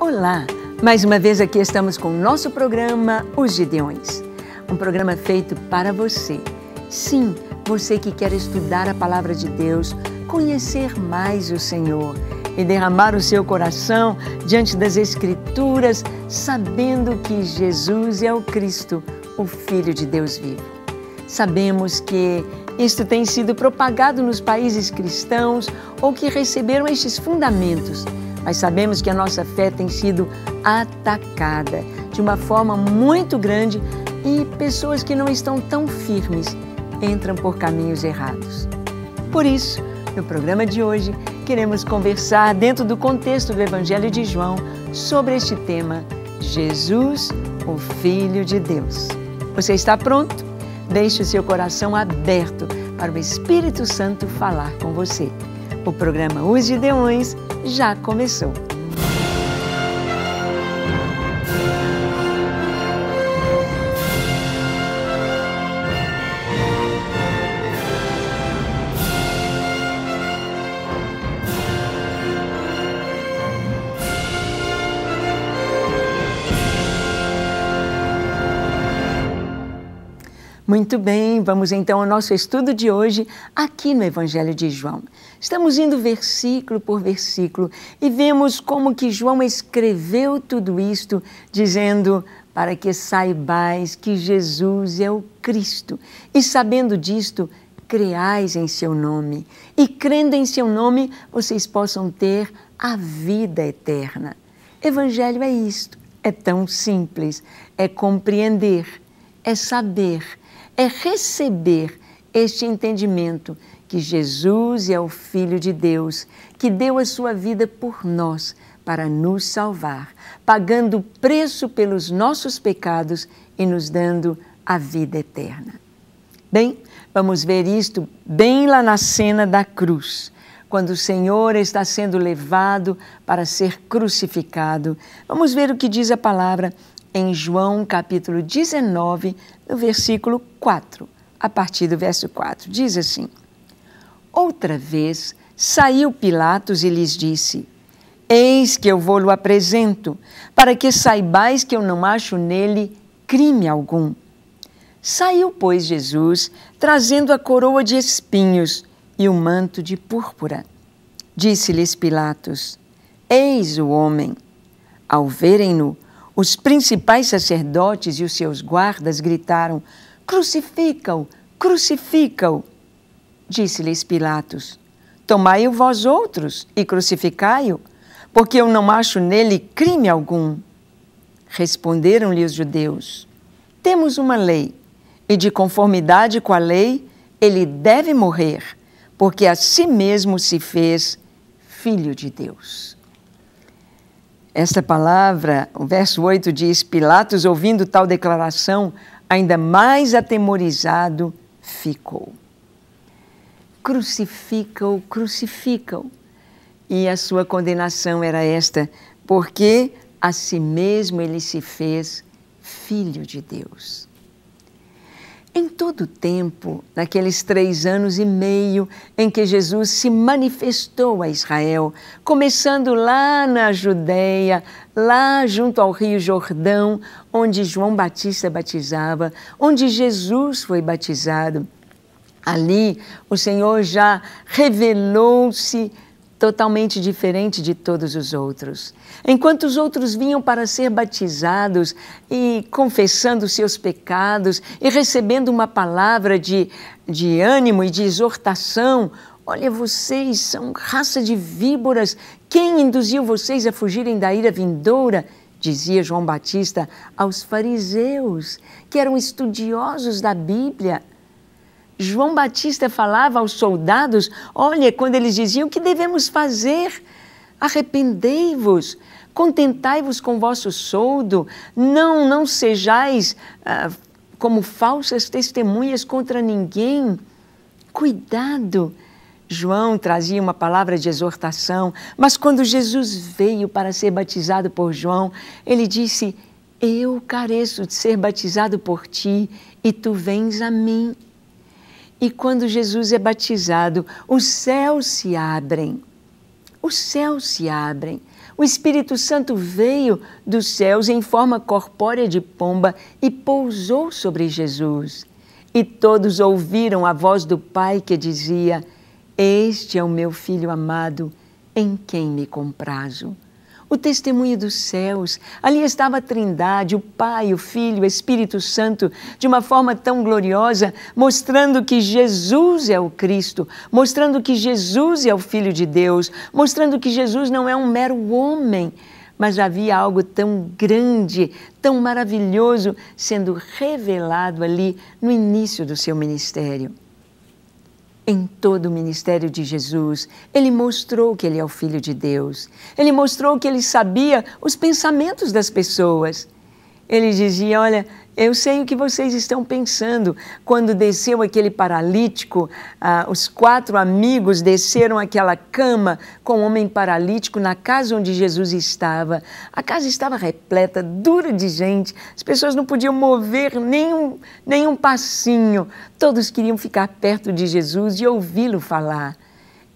Olá! Mais uma vez aqui estamos com o nosso programa Os Gideões. Um programa feito para você. Sim, você que quer estudar a palavra de Deus, conhecer mais o Senhor e derramar o seu coração diante das Escrituras, sabendo que Jesus é o Cristo, o Filho de Deus vivo. Sabemos que isto tem sido propagado nos países cristãos ou que receberam estes fundamentos, mas sabemos que a nossa fé tem sido atacada de uma forma muito grande e pessoas que não estão tão firmes entram por caminhos errados. Por isso, no programa de hoje, queremos conversar dentro do contexto do Evangelho de João sobre este tema: Jesus, o Filho de Deus. Você está pronto? Deixe o seu coração aberto para o Espírito Santo falar com você. O programa Os Gideões já começou. Muito bem, vamos então ao nosso estudo de hoje aqui no Evangelho de João. Estamos indo versículo por versículo e vemos como que João escreveu tudo isto, dizendo: "Para que saibais que Jesus é o Cristo, e sabendo disto, creais em seu nome, e crendo em seu nome, vocês possam ter a vida eterna." Evangelho é isto, é tão simples, é compreender, é saber é receber este entendimento que Jesus é o Filho de Deus, que deu a sua vida por nós para nos salvar, pagando preço pelos nossos pecados e nos dando a vida eterna. Bem, vamos ver isto bem lá na cena da cruz quando o Senhor está sendo levado para ser crucificado. Vamos ver o que diz a palavra em João capítulo 19, no versículo 4, a partir do verso 4. Diz assim: Outra vez saiu Pilatos e lhes disse: Eis que eu vou-lo apresento, para que saibais que eu não acho nele crime algum. Saiu, pois, Jesus, trazendo a coroa de espinhos e o manto de púrpura. Disse-lhes Pilatos: Eis o homem. Ao verem-no, os principais sacerdotes e os seus guardas gritaram: Crucifica-o! Crucifica-o! Disse-lhes Pilatos: Tomai-o vós outros e crucificai-o, porque eu não acho nele crime algum. Responderam-lhe os judeus: Temos uma lei, e de conformidade com a lei, ele deve morrer, porque a si mesmo se fez filho de Deus. Esta palavra, o verso 8 diz: Pilatos, ouvindo tal declaração, ainda mais atemorizado ficou. Crucifica-o, crucifica-o. E a sua condenação era esta, porque a si mesmo ele se fez filho de Deus. Em todo o tempo, naqueles três anos e meio em que Jesus se manifestou a Israel, começando lá na Judéia, lá junto ao Rio Jordão, onde João Batista batizava, onde Jesus foi batizado, ali o Senhor já revelou-se totalmente diferente de todos os outros. Enquanto os outros vinham para ser batizados e confessando seus pecados e recebendo uma palavra de, de ânimo e de exortação, Olha, vocês são raça de víboras. Quem induziu vocês a fugirem da ira vindoura? Dizia João Batista aos fariseus, que eram estudiosos da Bíblia. João Batista falava aos soldados: olha, quando eles diziam, o que devemos fazer? Arrependei-vos, contentai-vos com vosso soldo, não, não sejais ah, como falsas testemunhas contra ninguém. Cuidado! João trazia uma palavra de exortação, mas quando Jesus veio para ser batizado por João, ele disse: Eu careço de ser batizado por ti e tu vens a mim. E quando Jesus é batizado, os céus se abrem. Os céus se abrem. O Espírito Santo veio dos céus em forma corpórea de pomba e pousou sobre Jesus. E todos ouviram a voz do Pai que dizia: Este é o meu filho amado, em quem me comprazo o testemunho dos céus. Ali estava a Trindade, o Pai, o Filho, o Espírito Santo, de uma forma tão gloriosa, mostrando que Jesus é o Cristo, mostrando que Jesus é o Filho de Deus, mostrando que Jesus não é um mero homem. Mas havia algo tão grande, tão maravilhoso sendo revelado ali no início do seu ministério. Em todo o ministério de Jesus, ele mostrou que ele é o Filho de Deus. Ele mostrou que ele sabia os pensamentos das pessoas. Ele dizia: Olha, eu sei o que vocês estão pensando. Quando desceu aquele paralítico, ah, os quatro amigos desceram aquela cama com o um homem paralítico na casa onde Jesus estava. A casa estava repleta, dura de gente, as pessoas não podiam mover nenhum, nenhum passinho. Todos queriam ficar perto de Jesus e ouvi-lo falar.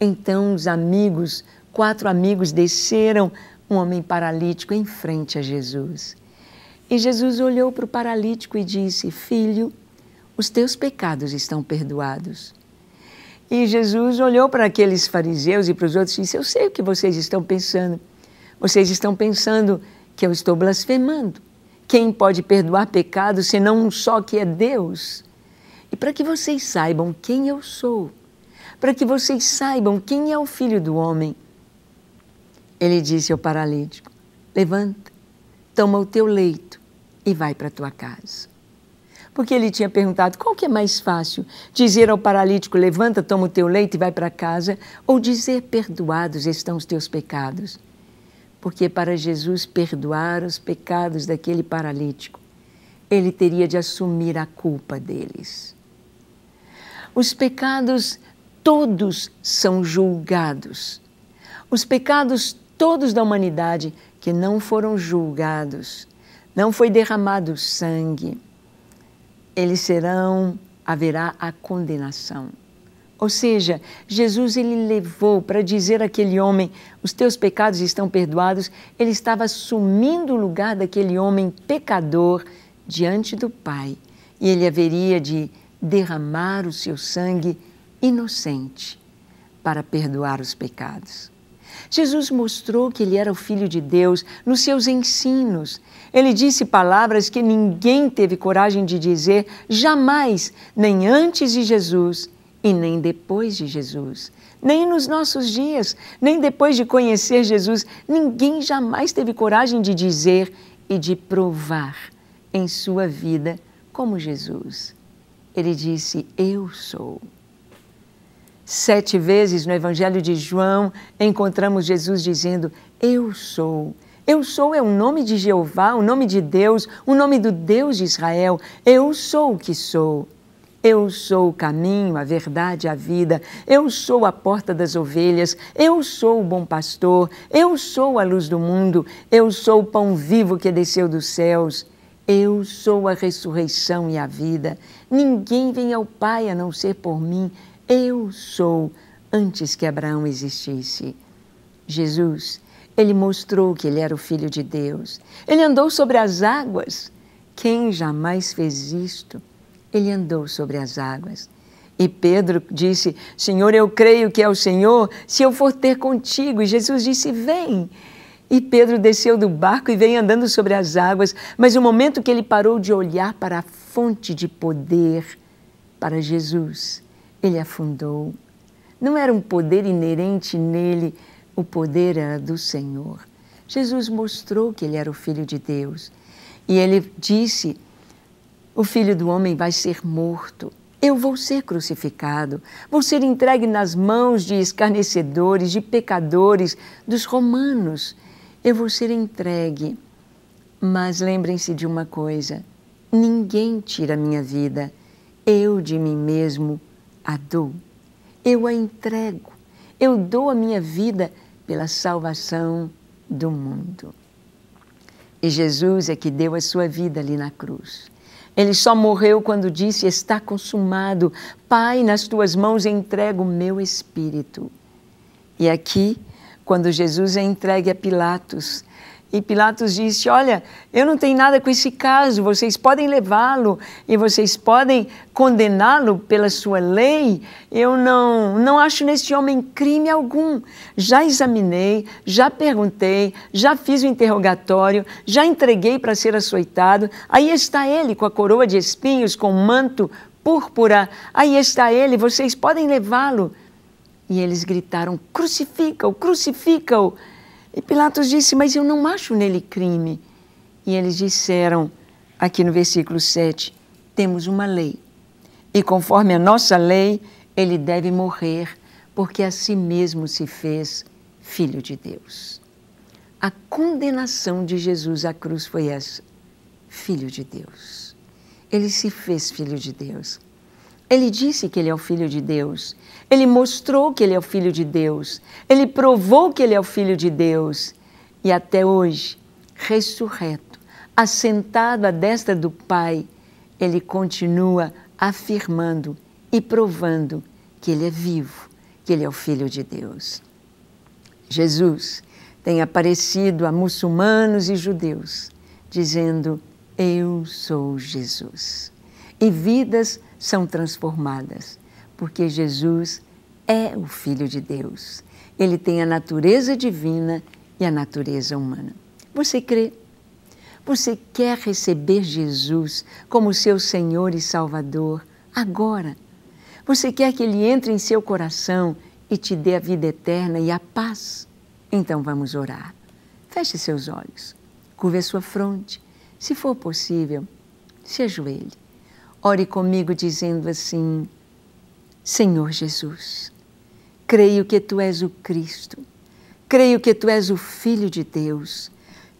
Então os amigos, quatro amigos, desceram um homem paralítico em frente a Jesus. E Jesus olhou para o paralítico e disse: Filho, os teus pecados estão perdoados. E Jesus olhou para aqueles fariseus e para os outros e disse: Eu sei o que vocês estão pensando. Vocês estão pensando que eu estou blasfemando. Quem pode perdoar pecados senão um só que é Deus? E para que vocês saibam quem eu sou, para que vocês saibam quem é o filho do homem, ele disse ao paralítico: Levanta, toma o teu leito e vai para a tua casa. Porque ele tinha perguntado qual que é mais fácil, dizer ao paralítico, levanta, toma o teu leito e vai para casa, ou dizer, perdoados estão os teus pecados. Porque para Jesus perdoar os pecados daquele paralítico, ele teria de assumir a culpa deles. Os pecados todos são julgados. Os pecados todos da humanidade que não foram julgados, não foi derramado sangue, eles serão, haverá a condenação. Ou seja, Jesus ele levou para dizer àquele homem: os teus pecados estão perdoados. Ele estava assumindo o lugar daquele homem pecador diante do Pai. E ele haveria de derramar o seu sangue inocente para perdoar os pecados. Jesus mostrou que ele era o Filho de Deus nos seus ensinos. Ele disse palavras que ninguém teve coragem de dizer jamais, nem antes de Jesus e nem depois de Jesus. Nem nos nossos dias, nem depois de conhecer Jesus, ninguém jamais teve coragem de dizer e de provar em sua vida como Jesus. Ele disse: Eu sou. Sete vezes no Evangelho de João encontramos Jesus dizendo: Eu sou. Eu sou é o nome de Jeová, o nome de Deus, o nome do Deus de Israel. Eu sou o que sou. Eu sou o caminho, a verdade, a vida. Eu sou a porta das ovelhas. Eu sou o bom pastor. Eu sou a luz do mundo. Eu sou o pão vivo que desceu dos céus. Eu sou a ressurreição e a vida. Ninguém vem ao Pai a não ser por mim. Eu sou antes que Abraão existisse. Jesus, ele mostrou que ele era o Filho de Deus. Ele andou sobre as águas. Quem jamais fez isto? Ele andou sobre as águas. E Pedro disse: Senhor, eu creio que é o Senhor, se eu for ter contigo. E Jesus disse: Vem. E Pedro desceu do barco e veio andando sobre as águas, mas o momento que ele parou de olhar para a fonte de poder, para Jesus, ele afundou. Não era um poder inerente nele, o poder era do Senhor. Jesus mostrou que ele era o Filho de Deus. E ele disse: O filho do homem vai ser morto. Eu vou ser crucificado, vou ser entregue nas mãos de escarnecedores, de pecadores, dos romanos. Eu vou ser entregue. Mas lembrem-se de uma coisa: ninguém tira minha vida, eu de mim mesmo a dou, eu a entrego, eu dou a minha vida pela salvação do mundo. E Jesus é que deu a sua vida ali na cruz. Ele só morreu quando disse: Está consumado, Pai, nas tuas mãos entrego o meu espírito. E aqui, quando Jesus é entregue a Pilatos, e Pilatos disse: Olha, eu não tenho nada com esse caso, vocês podem levá-lo e vocês podem condená-lo pela sua lei. Eu não, não acho neste homem crime algum. Já examinei, já perguntei, já fiz o interrogatório, já entreguei para ser açoitado. Aí está ele com a coroa de espinhos, com o manto púrpura. Aí está ele, vocês podem levá-lo. E eles gritaram: Crucifica-o, crucifica-o. crucifica o crucifica o e Pilatos disse: Mas eu não acho nele crime. E eles disseram, aqui no versículo 7, temos uma lei. E conforme a nossa lei, ele deve morrer, porque a si mesmo se fez filho de Deus. A condenação de Jesus à cruz foi essa: filho de Deus. Ele se fez filho de Deus. Ele disse que ele é o filho de Deus. Ele mostrou que ele é o filho de Deus. Ele provou que ele é o filho de Deus. E até hoje, ressurreto, assentado à destra do Pai, ele continua afirmando e provando que ele é vivo, que ele é o filho de Deus. Jesus tem aparecido a muçulmanos e judeus, dizendo: Eu sou Jesus. E vidas são transformadas, porque Jesus é o Filho de Deus. Ele tem a natureza divina e a natureza humana. Você crê? Você quer receber Jesus como seu Senhor e Salvador agora? Você quer que ele entre em seu coração e te dê a vida eterna e a paz? Então vamos orar. Feche seus olhos, curve a sua fronte. Se for possível, se ajoelhe. Ore comigo dizendo assim: Senhor Jesus, creio que tu és o Cristo, creio que tu és o Filho de Deus,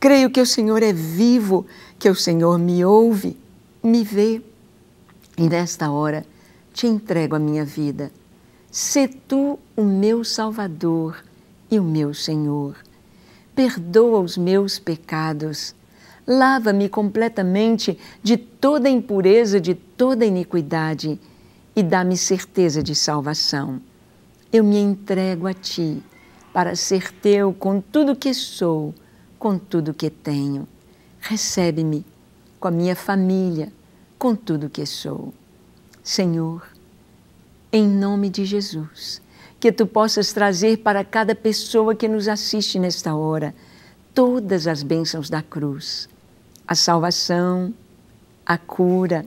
creio que o Senhor é vivo, que o Senhor me ouve, me vê. E nesta hora te entrego a minha vida. Sê tu o meu Salvador e o meu Senhor. Perdoa os meus pecados lava-me completamente de toda impureza, de toda iniquidade e dá-me certeza de salvação. Eu me entrego a ti para ser teu com tudo que sou, com tudo que tenho. Recebe-me com a minha família, com tudo que sou. Senhor, em nome de Jesus, que tu possas trazer para cada pessoa que nos assiste nesta hora todas as bênçãos da cruz a salvação, a cura,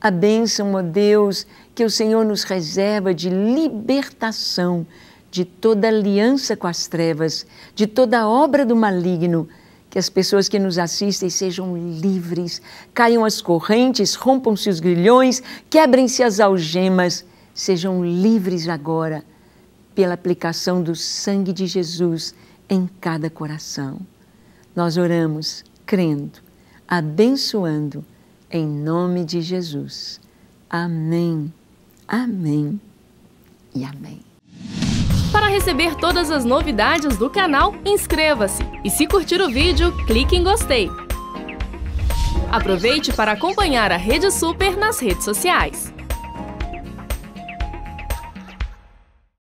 a bênção, ó Deus, que o Senhor nos reserva de libertação de toda aliança com as trevas, de toda obra do maligno. Que as pessoas que nos assistem sejam livres, caiam as correntes, rompam-se os grilhões, quebrem-se as algemas, sejam livres agora pela aplicação do sangue de Jesus em cada coração. Nós oramos crendo abençoando, em nome de Jesus. Amém, amém e amém. Para receber todas as novidades do canal, inscreva-se e se curtir o vídeo, clique em gostei. Aproveite para acompanhar a Rede Super nas redes sociais.